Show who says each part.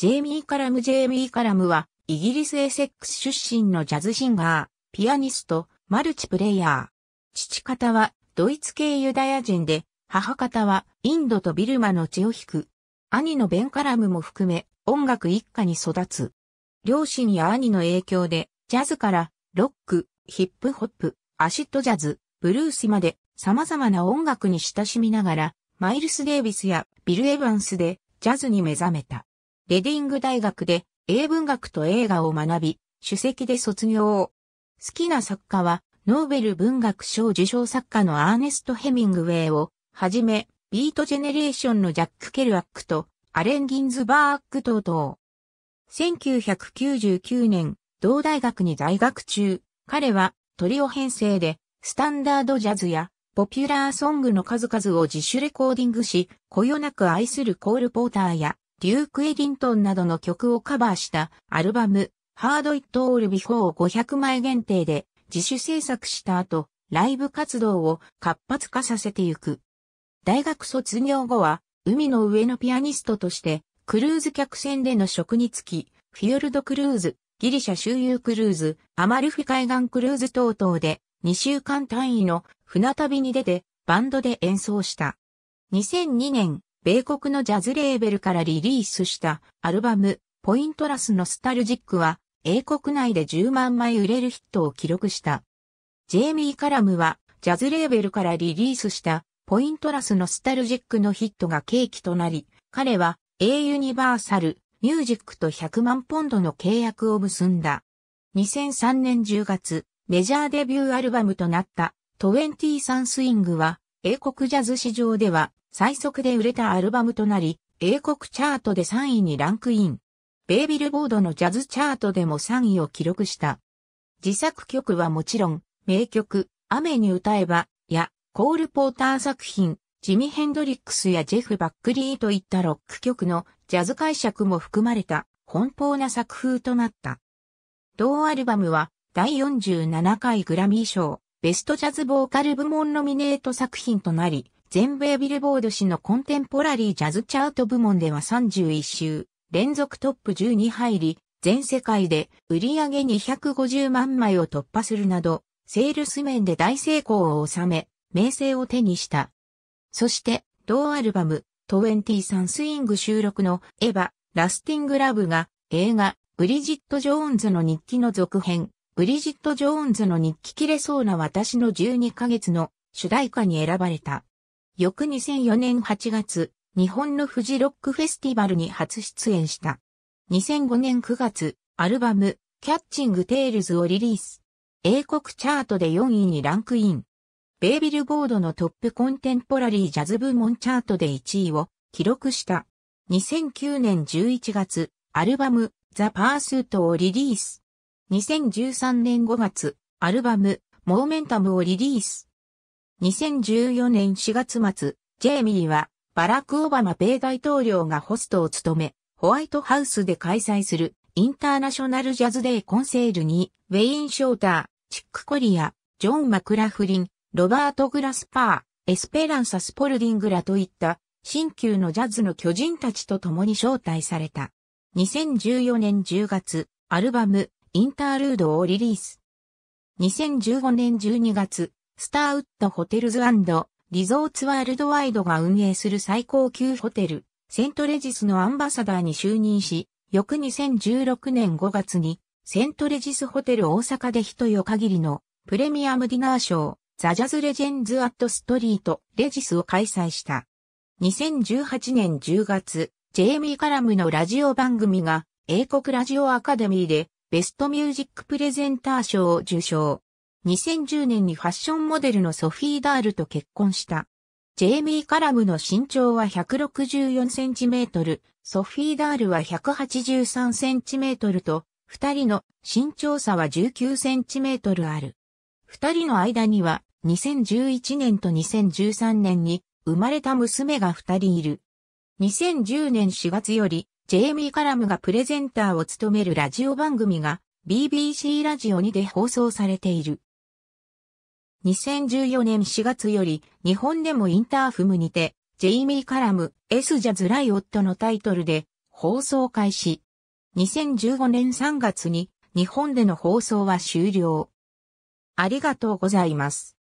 Speaker 1: ジェイミー・カラムジェイミー・カラムは、イギリスエセックス出身のジャズシンガー、ピアニスト、マルチプレイヤー。父方は、ドイツ系ユダヤ人で、母方は、インドとビルマの血を引く。兄のベン・カラムも含め、音楽一家に育つ。両親や兄の影響で、ジャズから、ロック、ヒップホップ、アシッドジャズ、ブルースまで、様々な音楽に親しみながら、マイルス・デイビスやビル・エヴァンスで、ジャズに目覚めた。レディング大学で英文学と映画を学び、首席で卒業。好きな作家は、ノーベル文学賞受賞作家のアーネスト・ヘミングウェイを、はじめ、ビートジェネレーションのジャック・ケルアックと、アレン・ギンズバーック等々。1999年、同大学に在学中、彼はトリオ編成で、スタンダードジャズやポピュラーソングの数々を自主レコーディングし、こよなく愛するコール・ポーターやデューク・エディントンなどの曲をカバーしたアルバム、ハード・イット・オール・ビフォー500枚限定で自主制作した後、ライブ活動を活発化させていく。大学卒業後は、海の上のピアニストとして、クルーズ客船での職につき、フィヨルドクルーズ、ギリシャ周遊クルーズ、アマルフィ海岸クルーズ等々で、2週間単位の船旅に出て、バンドで演奏した。2002年、米国のジャズレーベルからリリースしたアルバム、ポイントラスノスタルジックは、英国内で10万枚売れるヒットを記録した。ジェイミー・カラムは、ジャズレーベルからリリースした、ポイントラスノスタルジックのヒットが契機となり、彼は、A ユニバーサル、ミュージックと100万ポンドの契約を結んだ。2003年10月、メジャーデビューアルバムとなった、23スイングは、英国ジャズ史上では、最速で売れたアルバムとなり、英国チャートで3位にランクイン。ベイビルボードのジャズチャートでも3位を記録した。自作曲はもちろん、名曲、雨に歌えば、や、コール・ポーター作品、ジミ・ヘンドリックスやジェフ・バックリーといったロック曲のジャズ解釈も含まれた奔放な作風となった。同アルバムは第47回グラミー賞ベストジャズボーカル部門ノミネート作品となり、全米ビルボード誌のコンテンポラリージャズチャート部門では31週、連続トップ10に入り、全世界で売上250万枚を突破するなど、セールス面で大成功を収め、名声を手にした。そして、同アルバム、23スイング収録のエヴァ、ラスティングラブが映画、ブリジット・ジョーンズの日記の続編、ブリジット・ジョーンズの日記切れそうな私の12ヶ月の主題歌に選ばれた。翌2004年8月、日本のフジロックフェスティバルに初出演した。2005年9月、アルバム、キャッチングテイルズをリリース。英国チャートで4位にランクイン。ベイビルボードのトップコンテンポラリージャズ部門チャートで1位を記録した。2009年11月、アルバム、ザ・パースートをリリース。2013年5月、アルバム、モーメンタムをリリース。2014年4月末、ジェイミーはバラク・オバマ米大統領がホストを務め、ホワイトハウスで開催するインターナショナルジャズデーコンセールに、ウェイン・ショーター、チック・コリア、ジョン・マクラフリン、ロバート・グラスパー、エスペランサ・スポルディングラといった新旧のジャズの巨人たちと共に招待された。2014年10月、アルバム、インタールードをリリース。2015年12月、スターウッドホテルズリゾーツワールドワイドが運営する最高級ホテル、セントレジスのアンバサダーに就任し、翌2016年5月に、セントレジスホテル大阪で一夜限りのプレミアムディナーショー、ザ・ジャズ・レジェンズ・アット・ストリート・レジスを開催した。2018年10月、ジェイミー・カラムのラジオ番組が英国ラジオアカデミーでベストミュージックプレゼンター賞を受賞。2010年にファッションモデルのソフィー・ダールと結婚した。ジェイミー・カラムの身長は164センチメートル、ソフィー・ダールは183センチメートルと、二人の身長差は19センチメートルある。二人の間には2011年と2013年に生まれた娘が二人いる。2010年4月より、ジェイミー・カラムがプレゼンターを務めるラジオ番組が BBC ラジオにで放送されている。2014年4月より日本でもインターフムにて、ジェイミー・カラム、S・ ジャズ・ライオットのタイトルで放送開始。2015年3月に日本での放送は終了。ありがとうございます。